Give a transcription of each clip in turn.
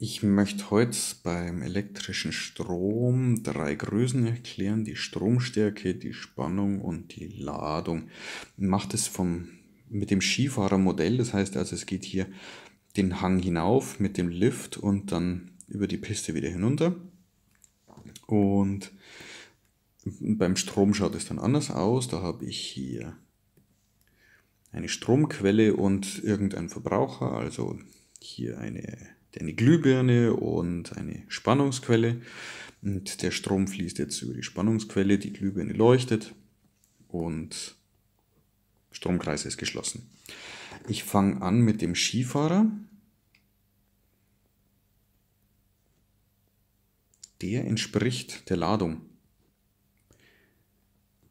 Ich möchte heute beim elektrischen Strom drei Größen erklären, die Stromstärke, die Spannung und die Ladung. Macht es vom, mit dem Skifahrermodell, das heißt also es geht hier den Hang hinauf mit dem Lift und dann über die Piste wieder hinunter. Und beim Strom schaut es dann anders aus, da habe ich hier eine Stromquelle und irgendeinen Verbraucher, also hier eine eine Glühbirne und eine Spannungsquelle. Und der Strom fließt jetzt über die Spannungsquelle, die Glühbirne leuchtet und Stromkreis ist geschlossen. Ich fange an mit dem Skifahrer. Der entspricht der Ladung.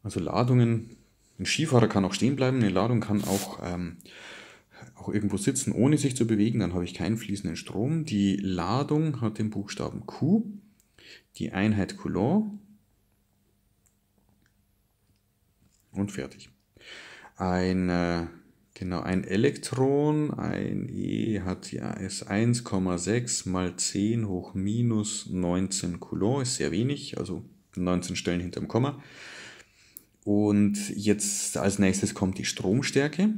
Also Ladungen, ein Skifahrer kann auch stehen bleiben, eine Ladung kann auch ähm, auch irgendwo sitzen, ohne sich zu bewegen, dann habe ich keinen fließenden Strom. Die Ladung hat den Buchstaben Q, die Einheit Coulomb und fertig. Ein, äh, genau, ein Elektron, ein E hat ja ist 1,6 mal 10 hoch minus 19 Coulomb, ist sehr wenig, also 19 Stellen hinter dem Komma. Und jetzt als nächstes kommt die Stromstärke.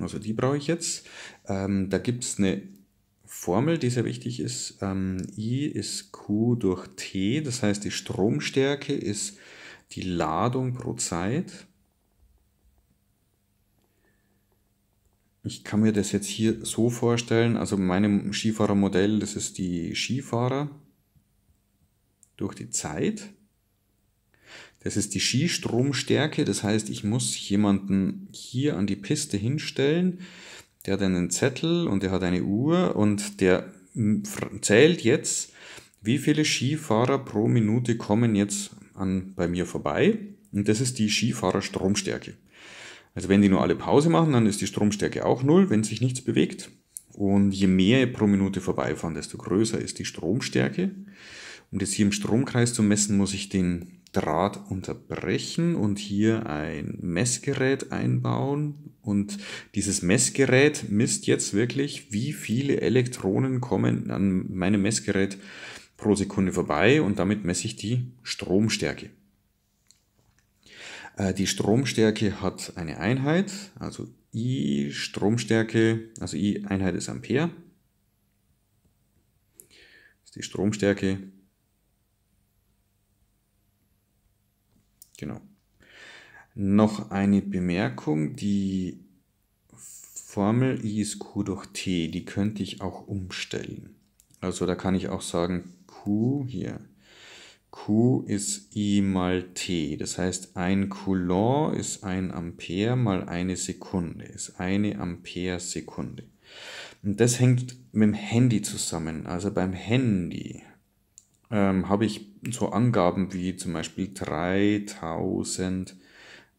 Also die brauche ich jetzt. Ähm, da gibt es eine Formel, die sehr wichtig ist. Ähm, I ist Q durch T, das heißt die Stromstärke ist die Ladung pro Zeit. Ich kann mir das jetzt hier so vorstellen, also meinem Skifahrermodell, das ist die Skifahrer durch die Zeit. Das ist die Skistromstärke, das heißt, ich muss jemanden hier an die Piste hinstellen, der hat einen Zettel und der hat eine Uhr und der zählt jetzt, wie viele Skifahrer pro Minute kommen jetzt an, bei mir vorbei. Und das ist die Skifahrerstromstärke. Also wenn die nur alle Pause machen, dann ist die Stromstärke auch null, wenn sich nichts bewegt. Und je mehr pro Minute vorbeifahren, desto größer ist die Stromstärke. Um das hier im Stromkreis zu messen, muss ich den Draht unterbrechen und hier ein Messgerät einbauen. Und dieses Messgerät misst jetzt wirklich, wie viele Elektronen kommen an meinem Messgerät pro Sekunde vorbei und damit messe ich die Stromstärke. Äh, die Stromstärke hat eine Einheit, also I Stromstärke, also I Einheit ist Ampere. Das ist die Stromstärke Genau. Noch eine Bemerkung, die Formel I ist Q durch T, die könnte ich auch umstellen. Also da kann ich auch sagen, Q hier, Q ist I mal T. Das heißt, ein Coulomb ist ein Ampere mal eine Sekunde, ist eine Ampere Sekunde. Und das hängt mit dem Handy zusammen. Also beim Handy ähm, habe ich so Angaben wie zum Beispiel 3000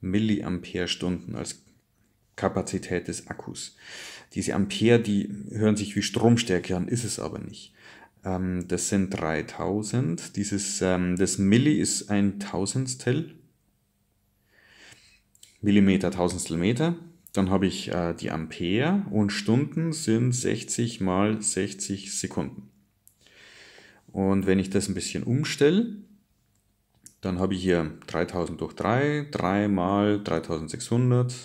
Milliampere-Stunden als Kapazität des Akkus. Diese Ampere, die hören sich wie Stromstärke an, ist es aber nicht. Ähm, das sind 3000. Dieses, ähm, das Milli ist ein Tausendstel. Millimeter, Tausendstel Meter. Dann habe ich äh, die Ampere und Stunden sind 60 mal 60 Sekunden. Und wenn ich das ein bisschen umstelle, dann habe ich hier 3000 durch 3, 3 mal 3600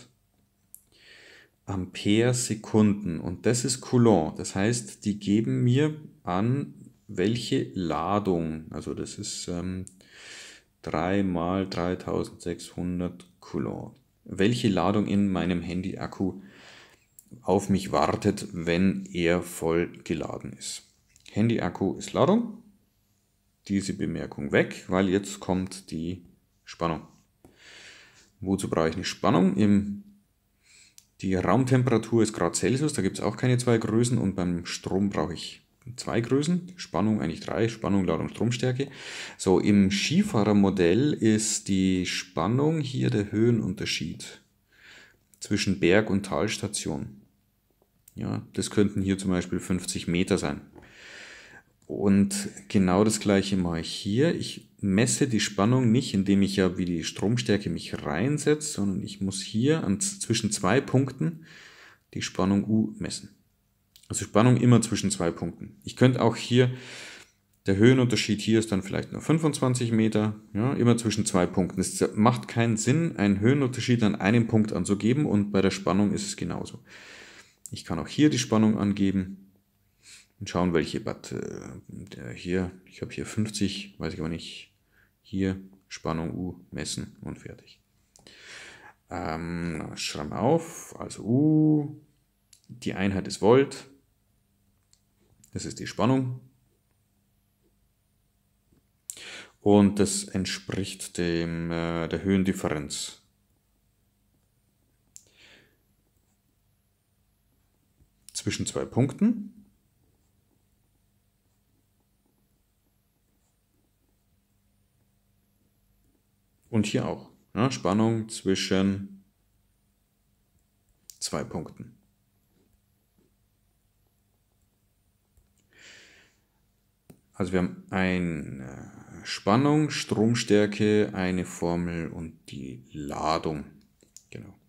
Ampere Sekunden. Und das ist Coulomb. Das heißt, die geben mir an, welche Ladung. Also das ist ähm, 3 mal 3600 Coulomb. Welche Ladung in meinem Handy-Akku auf mich wartet, wenn er voll geladen ist. Handy-Akku ist Ladung. Diese Bemerkung weg, weil jetzt kommt die Spannung. Wozu brauche ich eine Spannung? Im, die Raumtemperatur ist Grad Celsius, da gibt es auch keine zwei Größen und beim Strom brauche ich zwei Größen, Spannung eigentlich drei, Spannung, Ladung, Stromstärke. So, im Skifahrermodell ist die Spannung hier der Höhenunterschied zwischen Berg- und Talstation. Ja, das könnten hier zum Beispiel 50 Meter sein. Und genau das gleiche mache ich hier. Ich messe die Spannung nicht, indem ich ja wie die Stromstärke mich reinsetze, sondern ich muss hier an, zwischen zwei Punkten die Spannung U messen. Also Spannung immer zwischen zwei Punkten. Ich könnte auch hier, der Höhenunterschied hier ist dann vielleicht nur 25 Meter, ja, immer zwischen zwei Punkten. Es macht keinen Sinn, einen Höhenunterschied an einem Punkt anzugeben und bei der Spannung ist es genauso. Ich kann auch hier die Spannung angeben und schauen, welche Bad äh, hier, ich habe hier 50, weiß ich aber nicht, hier Spannung U messen und fertig. Ähm, schreiben wir auf, also U, die Einheit ist Volt, das ist die Spannung. Und das entspricht dem, äh, der Höhendifferenz zwischen zwei Punkten. Und hier auch. Ja, ne? Spannung zwischen zwei Punkten. Also wir haben eine Spannung, Stromstärke, eine Formel und die Ladung. Genau.